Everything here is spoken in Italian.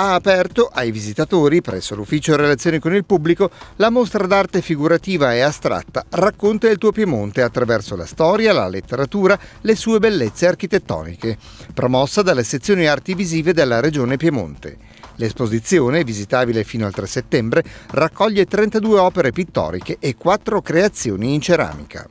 ha aperto ai visitatori, presso l'ufficio relazioni con il pubblico, la mostra d'arte figurativa e astratta Racconta il tuo Piemonte attraverso la storia, la letteratura, le sue bellezze architettoniche, promossa dalle sezioni arti visive della regione Piemonte. L'esposizione, visitabile fino al 3 settembre, raccoglie 32 opere pittoriche e 4 creazioni in ceramica.